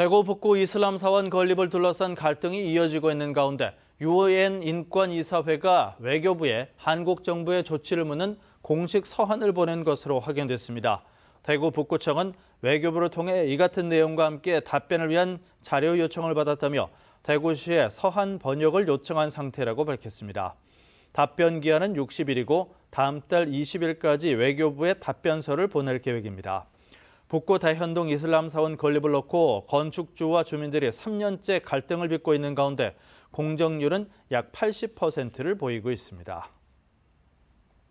대구 북구 이슬람 사원 건립을 둘러싼 갈등이 이어지고 있는 가운데 유엔 인권이사회가 외교부에 한국 정부의 조치를 묻는 공식 서한을 보낸 것으로 확인됐습니다. 대구 북구청은 외교부를 통해 이 같은 내용과 함께 답변을 위한 자료 요청을 받았다며 대구시에 서한 번역을 요청한 상태라고 밝혔습니다. 답변 기한은 60일이고 다음 달 20일까지 외교부에 답변서를 보낼 계획입니다. 북고 대현동 이슬람 사원 건립을 놓고 건축주와 주민들이 3년째 갈등을 빚고 있는 가운데 공정률은 약 80%를 보이고 있습니다.